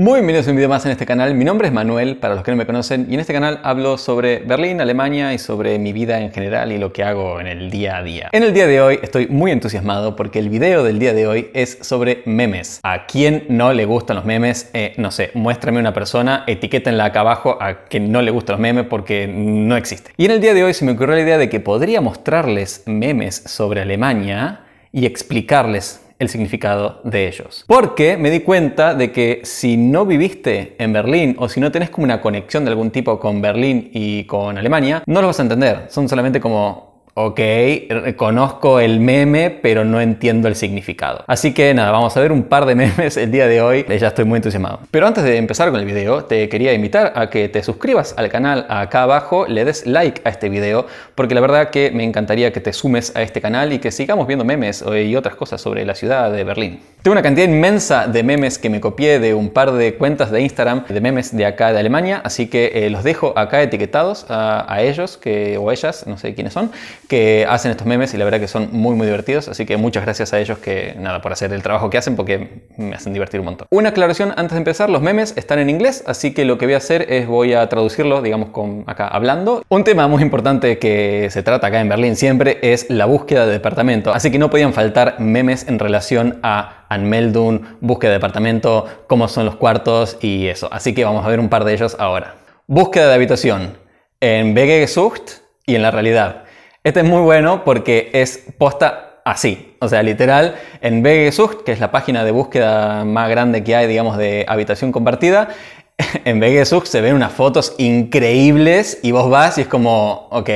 Muy bienvenidos a un video más en este canal. Mi nombre es Manuel, para los que no me conocen, y en este canal hablo sobre Berlín, Alemania y sobre mi vida en general y lo que hago en el día a día. En el día de hoy estoy muy entusiasmado porque el video del día de hoy es sobre memes. ¿A quién no le gustan los memes? Eh, no sé, muéstrame una persona, etiquétenla acá abajo a quien no le gustan los memes porque no existe. Y en el día de hoy se me ocurrió la idea de que podría mostrarles memes sobre Alemania y explicarles el significado de ellos. Porque me di cuenta de que si no viviste en Berlín o si no tenés como una conexión de algún tipo con Berlín y con Alemania, no lo vas a entender. Son solamente como ok, conozco el meme, pero no entiendo el significado. Así que nada, vamos a ver un par de memes el día de hoy. Eh, ya estoy muy entusiasmado. Pero antes de empezar con el video, te quería invitar a que te suscribas al canal acá abajo, le des like a este video, porque la verdad que me encantaría que te sumes a este canal y que sigamos viendo memes eh, y otras cosas sobre la ciudad de Berlín. Tengo una cantidad inmensa de memes que me copié de un par de cuentas de Instagram de memes de acá de Alemania, así que eh, los dejo acá etiquetados a, ellos que, o ellas, no sé quiénes son, que hacen estos memes y la verdad que son muy muy divertidos, así que muchas gracias a ellos que nada por hacer el trabajo que hacen porque me hacen divertir un montón. Una aclaración antes de empezar, los memes están en inglés, así que lo que voy a hacer es voy a traducirlos digamos con acá hablando. Un tema muy importante que se trata acá en Berlín siempre es la búsqueda de departamento, así que no podían faltar memes en relación a Anmeldung, búsqueda de departamento, cómo son los cuartos y eso. Así que vamos a ver un par de ellos ahora. Búsqueda de habitación en Begegesucht y en la realidad. Este es muy bueno porque es posta así. O sea, literal, en Vegesucht, que es la página de búsqueda más grande que hay, digamos, de habitación compartida, en Vegesucht se ven unas fotos increíbles y vos vas y es como, ok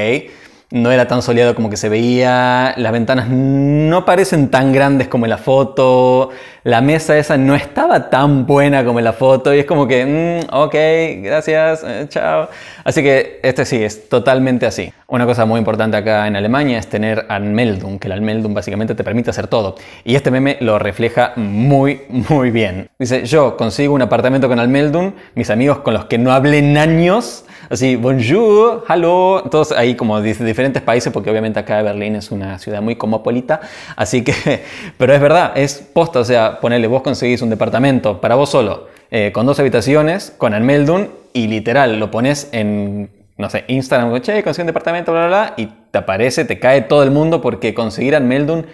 no era tan soleado como que se veía, las ventanas no parecen tan grandes como en la foto, la mesa esa no estaba tan buena como en la foto y es como que, mm, ok, gracias, eh, chao. Así que este sí, es totalmente así. Una cosa muy importante acá en Alemania es tener Anmeldung, que el Almeldum básicamente te permite hacer todo. Y este meme lo refleja muy, muy bien. Dice, yo consigo un apartamento con Anmeldung, mis amigos con los que no hablen años, Así, bonjour, hello. Entonces, ahí como dice diferentes países, porque obviamente acá Berlín es una ciudad muy cosmopolita. Así que, pero es verdad, es posta. O sea, ponele, vos conseguís un departamento para vos solo, eh, con dos habitaciones, con Anmeldung y literal, lo pones en no sé, Instagram, che, conseguí un departamento, bla, bla, bla, y te aparece, te cae todo el mundo porque conseguir Anmeldung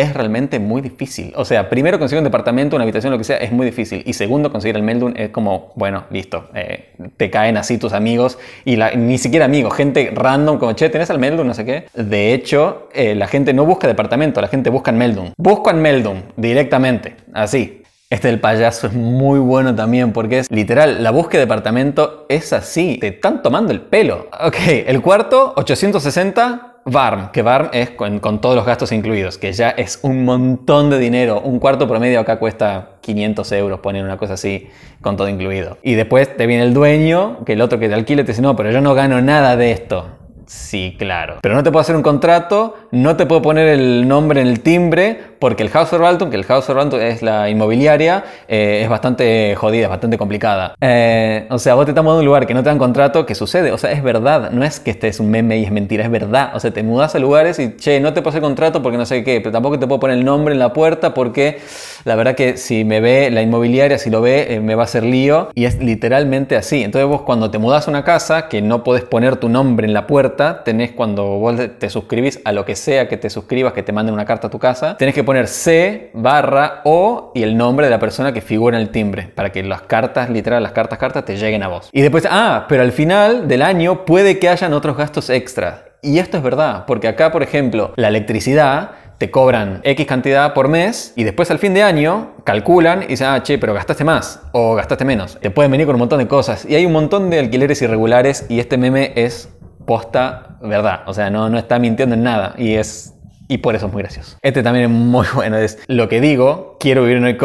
es realmente muy difícil. O sea, primero conseguir un departamento, una habitación, lo que sea, es muy difícil. Y segundo, conseguir el Meldun es como, bueno, listo, eh, te caen así tus amigos y ni siquiera amigos, gente random como, che, ¿tenés al Meldun? No sé qué. De hecho, eh, la gente no busca departamento, la gente busca en Meldun. Busco en Meldun directamente, así. Este del payaso es muy bueno también porque es literal, la búsqueda de departamento es así, te están tomando el pelo. Ok, el cuarto, 860, VARM, que VARM es con, todos los gastos incluidos, que ya es un montón de dinero. Un cuarto promedio acá cuesta 500 euros, poner una cosa así, con todo incluido. Y después te viene el dueño, que el otro que te alquila te dice, no, pero yo no gano nada de esto. Sí, claro. Pero no te puedo hacer un contrato, no te puedo poner el nombre en el timbre, porque el House of Alton, que el House of Alton es la inmobiliaria, eh, es bastante jodida, es bastante complicada. Eh, o sea, vos te estás mudando a un lugar que no te dan contrato, ¿qué sucede. O sea, es verdad, no es que este es un meme y es mentira, es verdad. O sea, te mudas a lugares y, che, no te puedo hacer contrato porque no sé qué, pero tampoco te puedo poner el nombre en la puerta porque la verdad que si me ve la inmobiliaria, si lo ve, eh, me va a hacer lío. Y es literalmente así. Entonces vos cuando te mudas a una casa que no podés poner tu nombre en la puerta, tenés cuando vos te suscribís a lo que sea que te suscribas, que te manden una carta a tu casa, tenés que poner C barra O y el nombre de la persona que figura en el timbre para que las cartas, literal, las cartas, cartas te lleguen a vos. Y después, ah, pero al final del año puede que hayan otros gastos extra Y esto es verdad, porque acá, por ejemplo, la electricidad te cobran X cantidad por mes y después al fin de año calculan y dicen, ah, che, pero gastaste más o gastaste menos. Te pueden venir con un montón de cosas y hay un montón de alquileres irregulares y este meme es posta verdad. O sea, no, no está mintiendo en nada. Y es. Y por eso es muy gracioso. Este también es muy bueno. Es lo que digo, quiero vivir en el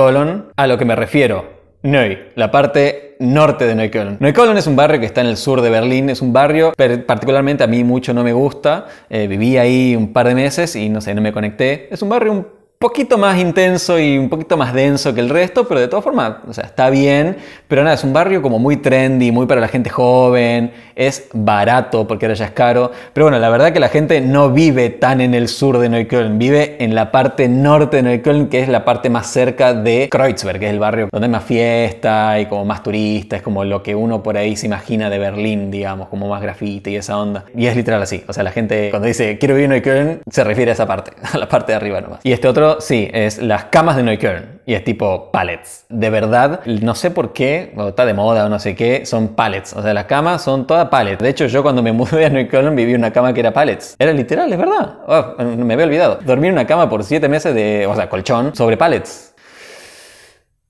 a lo que me refiero. Neu, la parte norte de Neukölln. Neukölln es un barrio que está en el sur de Berlín, es un barrio, particularmente a mí mucho no me gusta, eh, viví ahí un par de meses y no sé, no me conecté. Es un barrio un poquito más intenso y un poquito más denso que el resto, pero de todas formas, o sea, está bien, pero nada, es un barrio como muy trendy, muy para la gente joven, es barato porque ahora ya es caro, pero bueno, la verdad que la gente no vive tan en el sur de Neukölln, vive en la parte norte de Neukölln, que es la parte más cerca de Kreuzberg, que es el barrio donde hay más fiesta y como más turistas, es como lo que uno por ahí se imagina de Berlín, digamos, como más grafite y esa onda. Y es literal así, o sea, la gente cuando dice quiero vivir en Neukölln se refiere a esa parte, a la parte de arriba nomás. Y este otro sí, es las camas de Neukölln. Y es tipo pallets. De verdad, no sé por qué, o está de moda o no sé qué, son pallets. O sea, las camas son todas pallets. De hecho, yo cuando me mudé a Neukölln viví una cama que era pallets. Era literal, es verdad. Oh, me había olvidado. Dormir en una cama por siete meses de, o sea, colchón sobre pallets.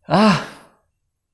Ah,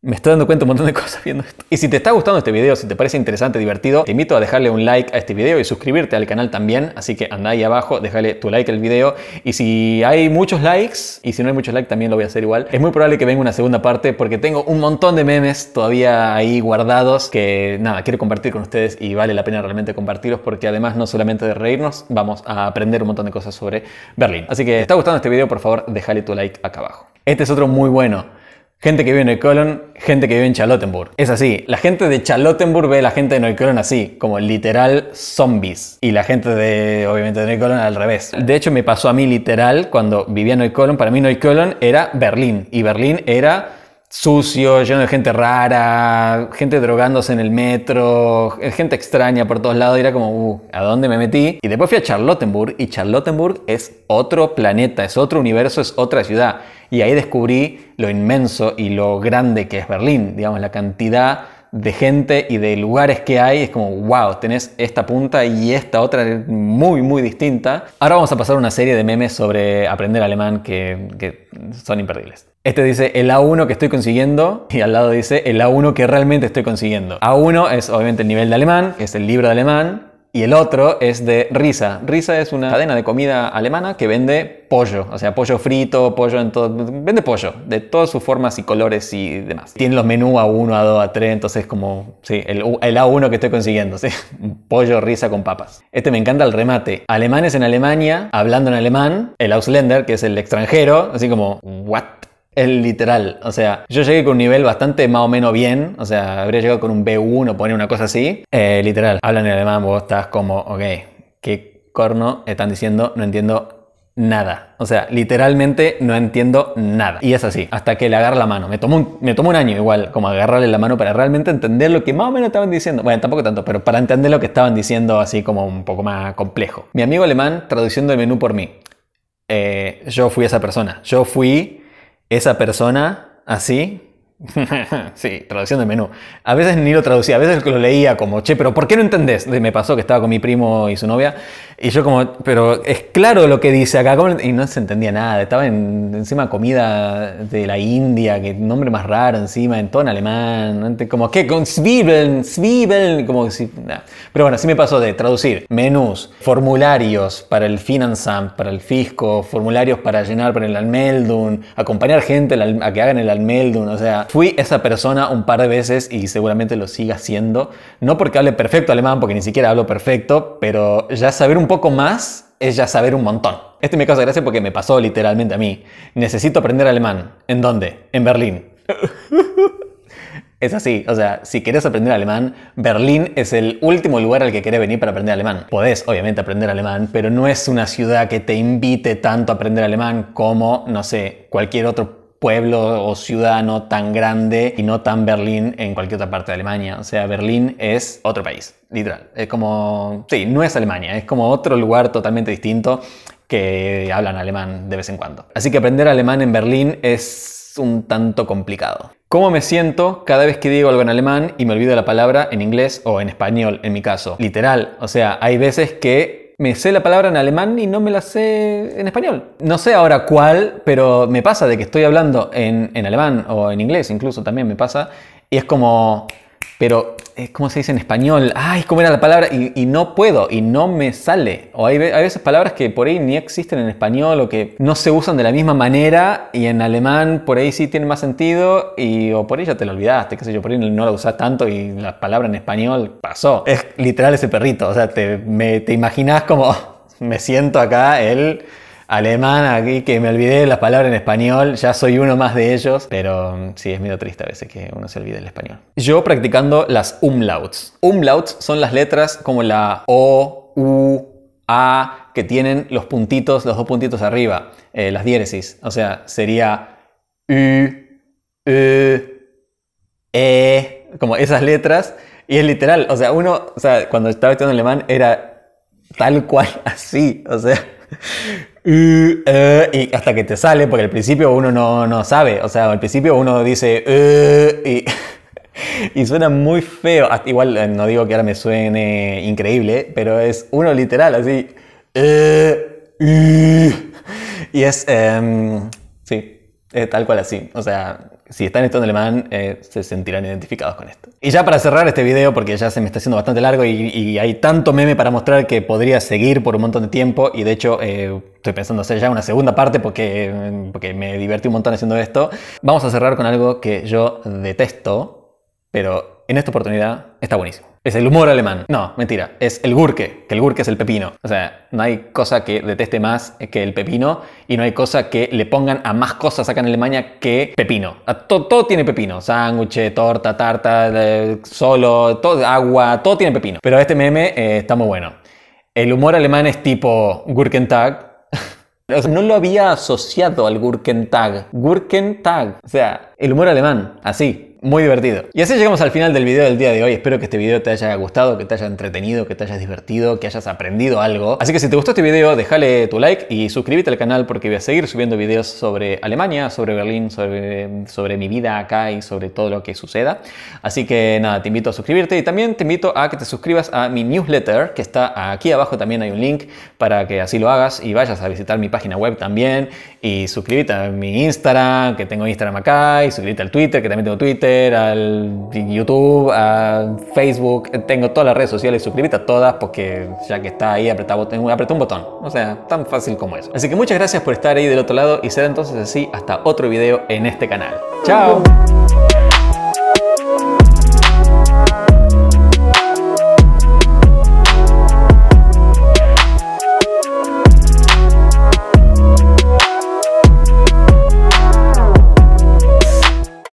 me estoy dando cuenta un montón de cosas viendo esto. Y si te está gustando este video, si te parece interesante, divertido, te invito a dejarle un like a este video y suscribirte al canal también. Así que anda ahí abajo, déjale tu like al video. Y si hay muchos likes, y si no hay muchos likes también lo voy a hacer igual, es muy probable que venga una segunda parte porque tengo un montón de memes todavía ahí guardados que nada, quiero compartir con ustedes y vale la pena realmente compartirlos porque además no solamente de reírnos, vamos a aprender un montón de cosas sobre Berlín. Así que si te está gustando este video, por favor, déjale tu like acá abajo. Este es otro muy bueno. Gente que vive en Neukölln, gente que vive en Charlottenburg. Es así, la gente de Charlottenburg ve a la gente de Neukölln así, como literal zombies. Y la gente de, obviamente, de Neukölln al revés. De hecho, me pasó a mí literal cuando vivía en Neukölln. Para mí Neukölln era Berlín. Y Berlín era sucio, lleno de gente rara, gente drogándose en el metro, eh, gente extraña por todos lados. Y era como, uh, ¿a dónde me metí? Y después fui a Charlottenburg y Charlottenburg es otro planeta, es otro universo, es otra ciudad y ahí descubrí lo inmenso y lo grande que es Berlín, digamos, la cantidad de gente y de lugares que hay, es como, wow, tenés esta punta y esta otra muy, muy distinta. Ahora vamos a pasar una serie de memes sobre aprender alemán que, son imperdibles. Este dice el A1 que estoy consiguiendo y al lado dice el A1 que realmente estoy consiguiendo. A1 es obviamente el nivel de alemán, es el libro de alemán, y el otro es de Risa. Risa es una cadena de comida alemana que vende pollo, o sea, pollo frito, pollo en todo. Vende pollo, de todas sus formas y colores y demás. Tiene los menús A1, A2, A3, entonces como, sí, el, el A1 que estoy consiguiendo, sí. Pollo, risa con papas. Este me encanta el remate. Alemanes en Alemania, hablando en alemán, el Ausländer, que es el extranjero, así como, ¿what? Es literal. O sea, yo llegué con un nivel bastante más o menos bien. O sea, habría llegado con un B1, poner una cosa así. Eh, literal, hablan en alemán, vos estás como, ok, ¿qué corno están diciendo? No entiendo nada. O sea, literalmente no entiendo nada. Y es así, hasta que le agarra la mano. Me tomó, un, me un año igual, como agarrarle la mano para realmente entender lo que más o menos estaban diciendo. Bueno, tampoco tanto, pero para entender lo que estaban diciendo así como un poco más complejo. Mi amigo alemán traduciendo el menú por mí. Eh, yo fui esa persona. Yo fui esa persona así. sí, traducción de menú. A veces ni lo traducía, a veces lo leía como, che, pero ¿por qué no entendés? Me pasó que estaba con mi primo y su novia y yo como, pero es claro lo que dice acá, y no se entendía nada, estaba en, encima comida de la India, que nombre más raro encima, en tono alemán, como que con Zwiebeln, Zwiebeln, como Pero bueno, sí me pasó de traducir menús, formularios para el Finanzam, para el fisco, formularios para llenar para el Almeldun, acompañar gente a que hagan el Almeldun, o sea, fui esa persona un par de veces y seguramente lo siga siendo, no porque hable perfecto alemán, porque ni siquiera hablo perfecto, pero ya saber un poco más es ya saber un montón. Este me causa gracia porque me pasó literalmente a mí. Necesito aprender alemán. ¿En dónde? En Berlín. Es así, o sea, si querés aprender alemán, Berlín es el último lugar al que querés venir para aprender alemán. Podés, obviamente, aprender alemán, pero no es una ciudad que te invite tanto a aprender alemán como, no sé, cualquier otro pueblo o ciudadano tan grande y no tan Berlín en cualquier otra parte de Alemania. O sea, Berlín es otro país, literal. Es como, sí, no es Alemania, es como otro lugar totalmente distinto que hablan alemán de vez en cuando. Así que aprender alemán en Berlín es un tanto complicado. ¿Cómo me siento cada vez que digo algo en alemán y me olvido la palabra en inglés o en español en mi caso? Literal, o sea, hay veces que me sé la palabra en alemán y no me la sé en español. No sé ahora cuál, pero me pasa de que estoy hablando en, en alemán o en inglés, incluso también me pasa, y es como, pero eh, ¿cómo se dice en español? Ay, ¿cómo era la palabra? Y, no puedo, y no me sale. O hay, veces palabras que por ahí ni existen en español o que no se usan de la misma manera y en alemán por ahí sí tiene más sentido y o por ahí ya te lo olvidaste, qué sé yo, por ahí no la usás tanto y la palabra en español pasó. Es literal ese perrito, o sea, te, imaginas como me siento acá él alemán aquí que me olvidé las palabras en español, ya soy uno más de ellos, pero mm, sí, es medio triste a veces que uno se olvide el español. Yo practicando las umlauts. Umlauts son las letras como la O, U, A, que tienen los puntitos, los dos puntitos arriba, eh, las diéresis. O sea, sería U, E, E, como esas letras. Y es literal, o sea, uno, o sea, cuando estaba estudiando alemán era tal cual así, o sea, e, y hasta que te sale, porque al principio uno no, sabe, o sea, al principio uno dice y, suena muy feo, igual eh, no digo que ahora me suene increíble, pero es uno literal, así e, y es, em, sí, tal cual así, o sea, si están en alemán, eh, se sentirán identificados con esto. Y ya para cerrar este video, porque ya se me está haciendo bastante largo y, hay tanto meme para mostrar que podría seguir por un montón de tiempo, y de hecho eh, estoy pensando hacer ya una segunda parte porque, porque me divertí un montón haciendo esto. Vamos a cerrar con algo que yo detesto, pero en esta oportunidad está buenísimo. Es el humor alemán. No, mentira. Es el gurke, que el gurke es el pepino. O sea, no hay cosa que deteste más que el pepino y no hay cosa que le pongan a más cosas acá en Alemania que pepino. todo tiene pepino. Sándwiches, torta, tarta, eh, solo, todo, agua, todo tiene pepino. Pero este meme eh, está muy bueno. El humor alemán es tipo Gurkentag, no lo había asociado al Gurken Tag. O sea, el humor alemán, así, muy divertido. Y así llegamos al final del video del día de hoy. Espero que este video te haya gustado, que te haya entretenido, que te hayas divertido, que hayas aprendido algo. Así que si te gustó este video, déjale tu like y suscríbete al canal porque voy a seguir subiendo videos sobre Alemania, sobre Berlín, sobre, sobre mi vida acá y sobre todo lo que suceda. Así que nada, te invito a suscribirte y también te invito a que te suscribas a mi newsletter que está aquí abajo. También hay un link para que así lo hagas y vayas a visitar mi página web también y suscríbete a mi Instagram, que tengo Instagram acá Suscríbete al Twitter, que también tengo Twitter, al YouTube, a Facebook, tengo todas las redes sociales, suscríbete a todas porque ya que está ahí apretá, eh, apretá un botón, o sea, tan fácil como eso. Así que muchas gracias por estar ahí del otro lado y será entonces así hasta otro video en este canal. ¡Chao!